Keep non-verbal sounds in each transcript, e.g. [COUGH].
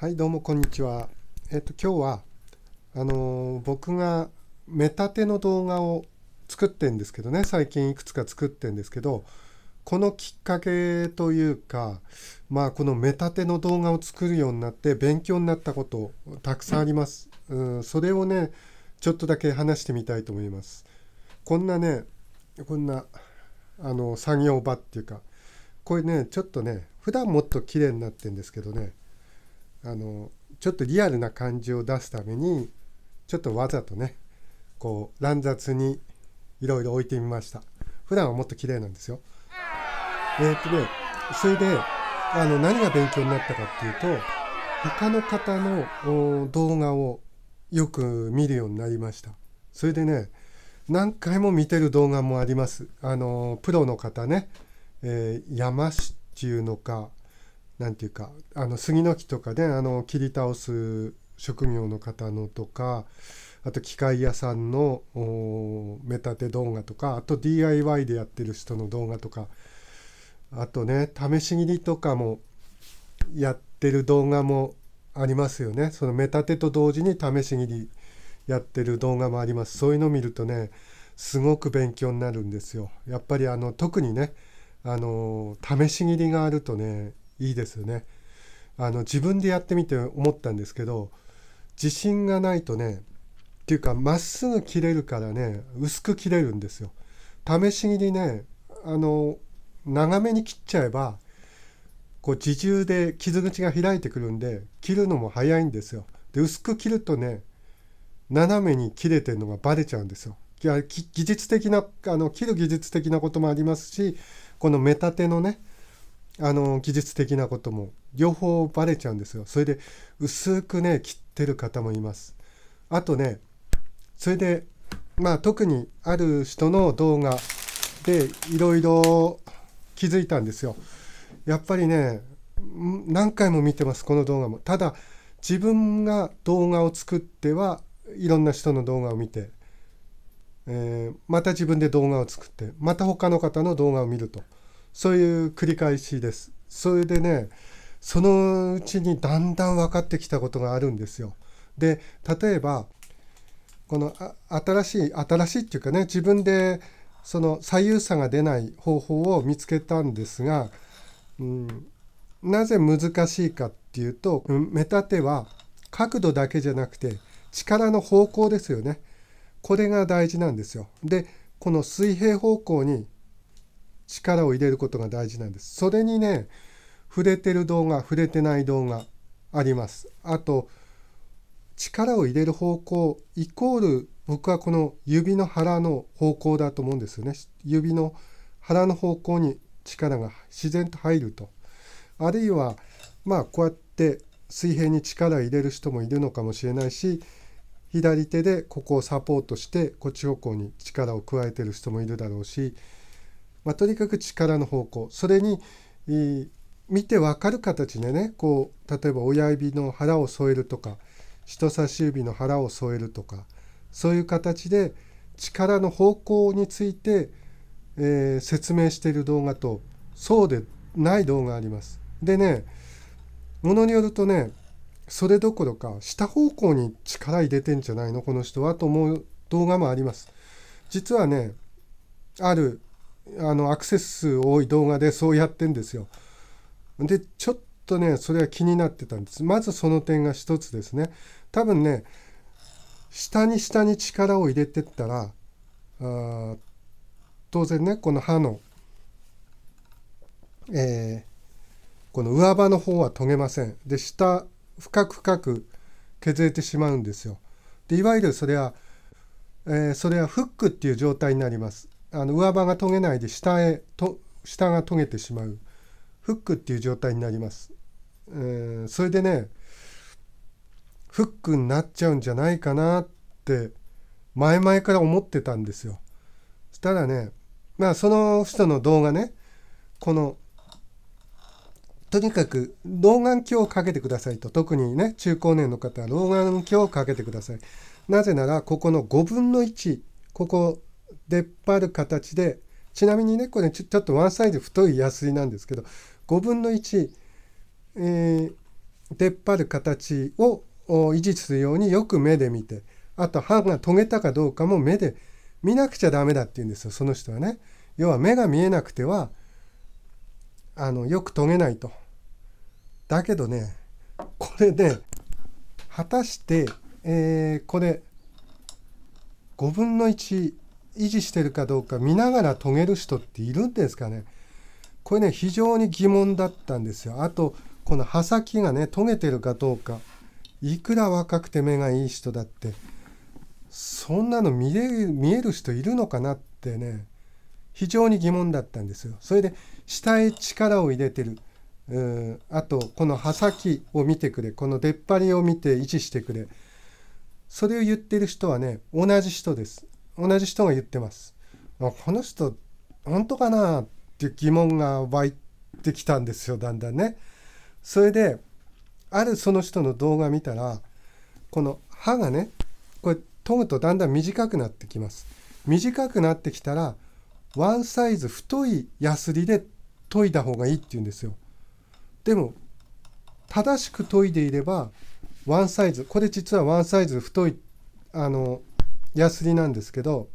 はいどうもこんにちは。えっと今日はあのー、僕がメタテの動画を作ってんですけどね最近いくつか作ってんですけどこのきっかけというかまあこのメタテの動画を作るようになって勉強になったことたくさんあります。うんそれをねちょっとだけ話してみたいと思います。こんなねこんなあの作業場っていうかこれねちょっとね普段もっと綺麗になってんですけどねあのちょっとリアルな感じを出すためにちょっとわざとねこう乱雑にいろいろ置いてみました普段はもっと綺麗なんですよえー、っとねそれであの何が勉強になったかっていうと他の方の動画をよく見るようになりましたそれでね何回も見てる動画もありますあのプロの方ね、えー、山師っていうのかんていうかあの杉の木とかねあの切り倒す職業の方のとかあと機械屋さんの目立て動画とかあと DIY でやってる人の動画とかあとね試し切りとかもやってる動画もありますよねその目立てと同時に試し切りやってる動画もありますそういうの見るとねすごく勉強になるんですよやっぱりあの特にねあの試し切りがあるとねいいですよね。あの自分でやってみて思ったんですけど自信がないとねっていうかまっすぐ切れるからね薄く切れるんですよ。試し切りねあの長めに切っちゃえばこう自重で傷口が開いてくるんで切るのも早いんですよ。で薄く切るとね斜めに切れてるのがバレちゃうんですよ。技術的なあの切る技術的なこともありますしこの目立てのねあの技術的なことも両方バレちゃうんですよそれで薄くね切ってる方もいますあとねそれでまあ特にある人の動画でいろいろ気づいたんですよやっぱりね何回も見てますこの動画もただ自分が動画を作ってはいろんな人の動画を見て、えー、また自分で動画を作ってまた他の方の動画を見ると。そういう繰り返しです。それでねそのうちにだんだん分かってきたことがあるんですよ。で例えばこの新しい新しいっていうかね自分でその左右差が出ない方法を見つけたんですが、うん、なぜ難しいかっていうと目立ては角度だけじゃなくて力の方向ですよね。これが大事なんですよ。でこの水平方向に力を入れることが大事なんです。それにね触れてる動画触れてない動画あります。あと力を入れる方向イコール僕はこの指の腹の方向だと思うんですよね。指の腹の方向に力が自然と入ると。あるいはまあこうやって水平に力を入れる人もいるのかもしれないし左手でここをサポートしてこっち方向に力を加えてる人もいるだろうしまあ、とにかく力の方向それに見て分かる形でねこう例えば親指の腹を添えるとか人差し指の腹を添えるとかそういう形で力の方向について、えー、説明している動画とそうでない動画あります。でねものによるとねそれどころか下方向に力入れてんじゃないのこの人はと思う動画もあります。実はねあるあのアクセス数多い動画でそうやってんですよ。でちょっとねそれは気になってたんです。まずその点が一つですね。多分ね下に下に力を入れてったらあ当然ねこの歯の、えー、この上歯の方は研げません。で下深く深く削れてしまうんですよ。でいわゆるそれは、えー、それはフックっていう状態になります。あの上場が研げないで下へと下が研げてしまうフックっていう状態になります。えー、それでねフックになっちゃうんじゃないかなって前々から思ってたんですよ。そしたらねまあその人の動画ねこのとにかく老眼鏡をかけてくださいと特にね中高年の方は老眼鏡をかけてくださいなぜならここの5分の1ここ出っ張る形でちなみにねこれちょっとワンサイズ太いヤスリなんですけど5分の1、えー、出っ張る形を維持するようによく目で見てあと歯が研げたかどうかも目で見なくちゃダメだって言うんですよその人はね。要は目が見えなくてはあのよく研げないと。だけどねこれね果たして、えー、これ5分の1維持してるかどうか見ながら遂げる人っているんですかねこれね非常に疑問だったんですよあとこの刃先がね研げてるかどうかいくら若くて目がいい人だってそんなの見れ見える人いるのかなってね非常に疑問だったんですよそれで下へ力を入れてるうーあとこの刃先を見てくれこの出っ張りを見て維持してくれそれを言ってる人はね同じ人です同じ人が言ってます。この人本当かなっていう疑問が湧いてきたんですよだんだんね。それであるその人の動画見たらこの歯がねこれ研ぐとだんだん短くなってきます。短くなってきたらワンサイズ太いヤスリで研いだ方がいいって言うんですよ。でも正しく研いでいればワンサイズこれ実はワンサイズ太いあのヤスリなんですけど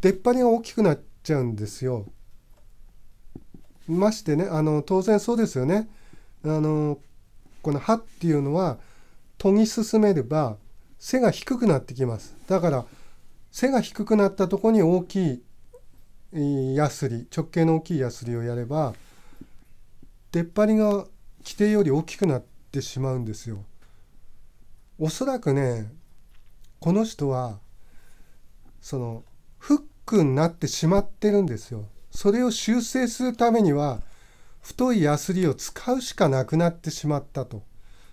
出っ張りが大きくなっちゃうんですよ。ましてねあの当然そうですよね。あのこの刃っていうのは研ぎ進めれば背が低くなってきます。だから背が低くなったとこに大きいヤスリ直径の大きいヤスリをやれば出っ張りが規定より大きくなってしまうんですよ。おそらくねこの人はそのフックになってしまってるんですよ。それを修正するためには太いヤスリを使うしかなくなってしまったと。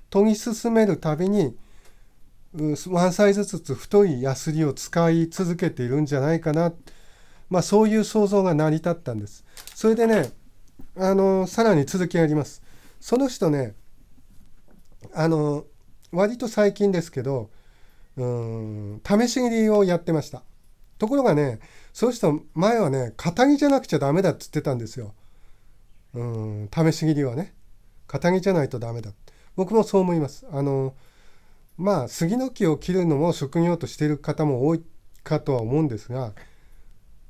研ぎ進めるたびにワンサイズずつ太いヤスリを使い続けているんじゃないかな。まあそういう想像が成り立ったんです。それでね、あの、さらに続きがあります。その人ね、あの、割と最近ですけど、うん、試し切りをやってました。ところがねそうした前はね肩着じゃなくちゃダメだっつってたんですようん試し切りはね肩着じゃないとダメだ僕もそう思いますあのまあ杉の木を切るのも職業としている方も多いかとは思うんですが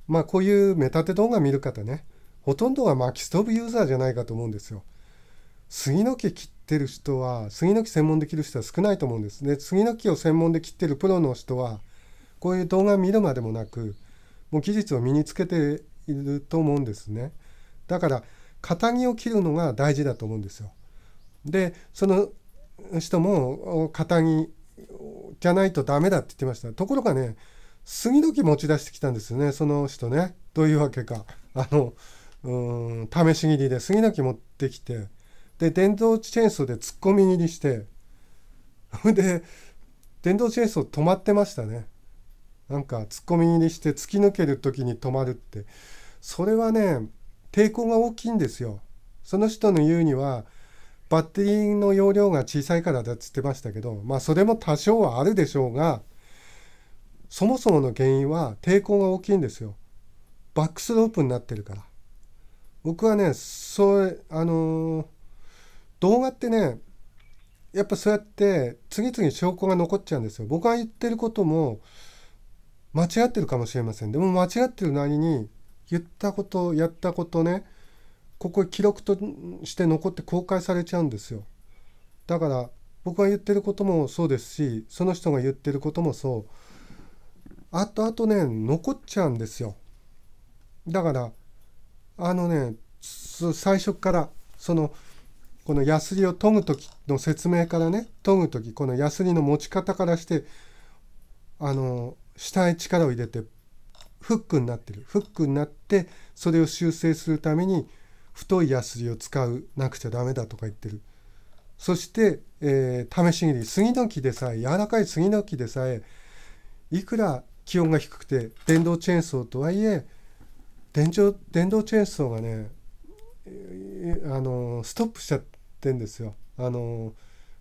まあこういう目立て動画見る方ねほとんどが巻きストーブユーザーじゃないかと思うんですよ杉の木切ってる人は杉の木専門できる人は少ないと思うんですね杉の木を専門で切ってるプロの人はこういう動画見るまでもなくもう技術を身につけていると思うんですねだから肩着を切るのが大事だと思うんですよでその人も肩着じゃないとダメだって言ってましたところがね杉の木持ち出してきたんですよねその人ねどういうわけかあのうん試し切りで杉の木持ってきてで電動チェーンソーで突っ込み切りして [LAUGHS] で電動チェーンソー止まってましたねなんかツッコミにして突き抜ける時に止まるってそれはね抵抗が大きいんですよ。その人の言うにはバッテリーの容量が小さいからだっつってましたけどまあそれも多少はあるでしょうがそもそもの原因は抵抗が大きいんですよ。バックスロープになってるから。僕はねそうあのー、動画ってねやっぱそうやって次々証拠が残っちゃうんですよ。僕が言ってることも間違ってるかもしれませんでも間違ってるなりに言ったことやったことねここ記録として残って公開されちゃうんですよだから僕が言ってることもそうですしその人が言ってることもそうあとあとね残っちゃうんですよだからあのね最初からそのこのヤスリを研ぐ時の説明からね研ぐ時このヤスリの持ち方からしてあの下へ力を入れてフックになってるフックになってそれを修正するために太いヤスリを使うなくちゃダメだとか言ってるそして、えー、試し切り杉の木でさえ柔らかい杉の木でさえいくら気温が低くて電動チェーンソーとはいえ電電動チェーンソーがね、えー、あのー、ストップしちゃってんですよ。あのー、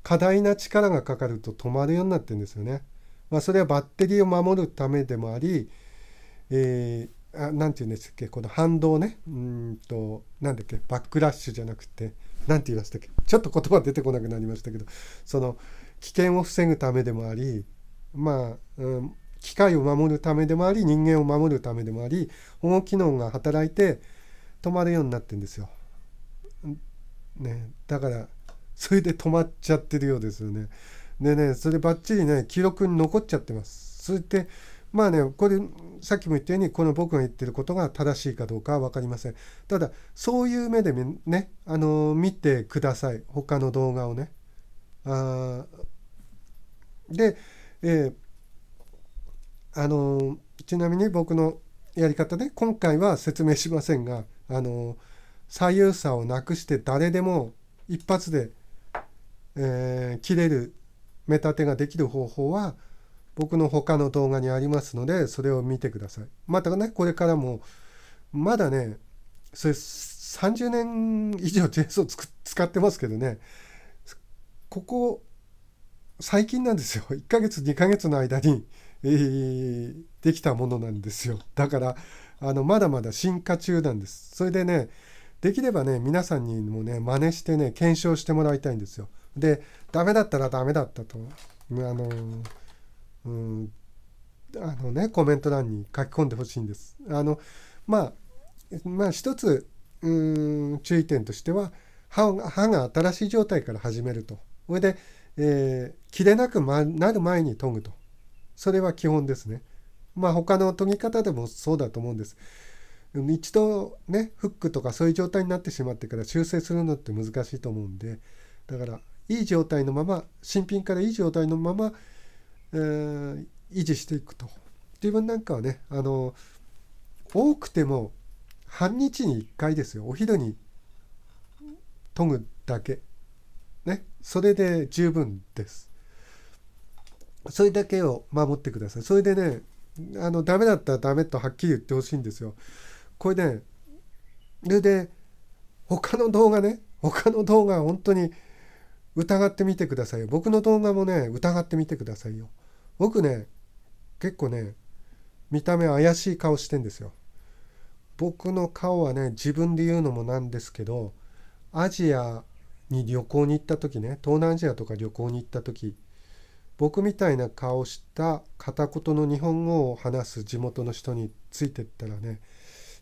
過大な力がかかると止まるようになってんですよね。まあ、それはバッテリーを守るためでもあり、えー、て言うんですっけこの反動ねうんとなんだっけバックラッシュじゃなくて何て言いましたっけちょっと言葉出てこなくなりましたけどその危険を防ぐためでもありまあ、うん、機械を守るためでもあり人間を守るためでもあり保護機能が働いて止まるようになってるんですよ。ね、だからそれで止まっちゃってるようですよね。でねそればっちりね記録に残っちゃってます。それってまあねこれさっきも言ったようにこの僕が言ってることが正しいかどうかは分かりません。ただそういう目でねあの見てください他の動画をね。あで、えー、あのちなみに僕のやり方ね今回は説明しませんがあの左右差をなくして誰でも一発で、えー、切れる目立てができる方法は僕の他の動画にありますのでそれを見てください。またねこれからもまだねそれ30年以上 JS を使ってますけどねここ最近なんですよ1ヶ月2ヶ月の間に、えー、できたものなんですよだからあのまだまだ進化中なんですそれでねできればね皆さんにもね真似してね検証してもらいたいんですよ。でダメだったらダメだったとあの、うん、あのねコメント欄に書き込んでほしいんです。あのまあまあ一つうん注意点としては歯歯が新しい状態から始めると。それで、えー、切れなく、なる前に研ぐと。それは基本ですね。まあ他の研ぎ方でもそうだと思うんです。一度ねフックとかそういう状態になってしまってから修正するのって難しいと思うんでだからいい状態のまま新品からいい状態のまま、えー、維持していくと自分なんかはねあの多くても半日に1回ですよお昼に研ぐだけねそれで十分ですそれだけを守ってくださいそれでねあのダメだったらダメとはっきり言ってほしいんですよこれねそれで他の動画ね他の動画本当に疑ってみてくださいよ僕の動画もね疑ってみてくださいよ僕ね結構ね見た目怪しい顔してんですよ僕の顔はね自分で言うのもなんですけどアジアに旅行に行った時ね東南アジアとか旅行に行った時僕みたいな顔した片言の日本語を話す地元の人についてったらね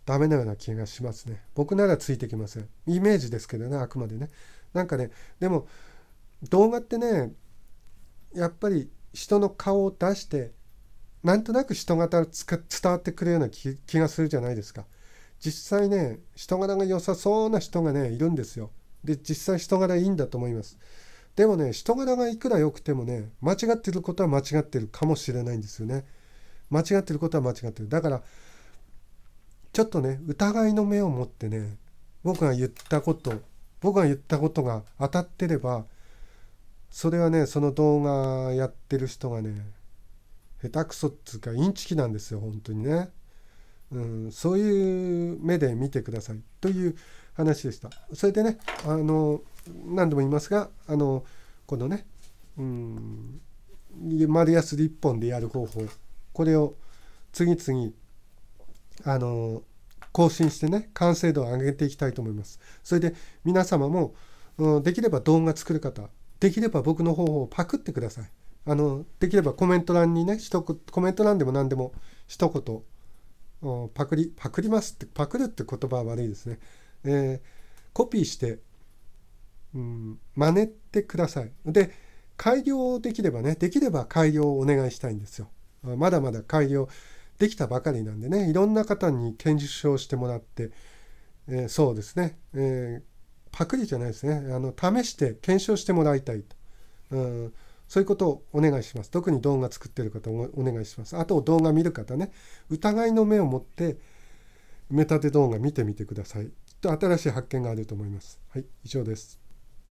ダメなような気がしますね僕ならついてきませんイメージですけどねあくまでねなんかねでも動画ってねやっぱり人の顔を出してなんとなく人型が伝わってくるような気がするじゃないですか実際ね人柄が良さそうな人がねいるんですよで実際人柄いいんだと思いますでもね人柄がいくら良くてもね間違ってることは間違ってるかもしれないんですよね間違ってることは間違ってるだからちょっとね疑いの目を持ってね僕が言ったこと僕が言ったことが当たってればそれはねその動画やってる人がね下手くそっつうかインチキなんですよ本当にね、うん、そういう目で見てくださいという話でしたそれでねあの何度も言いますがあのこのね、うん、丸やすり1本でやる方法これを次々あの更新してね完成度を上げていきたいと思いますそれで皆様も、うん、できれば動画作る方できれば僕の方法をパクってください。あのできればコメント欄にね一コメント欄でも何でも一言パクリパクりますってパクるって言葉は悪いですね、えー、コピーして、うん、真似てくださいで改良できればねできれば改良をお願いしたいんですよまだまだ改良できたばかりなんでねいろんな方に研修をしてもらって、えー、そうですね、えー、パクリじゃないですねあの試して検証してもらいたいと、うん、そういうことをお願いします特に動画作ってる方お願いしますあと動画見る方ね疑いの目を持って埋め立て動画見てみてくださいきっと新しい発見があると思いますはい以上です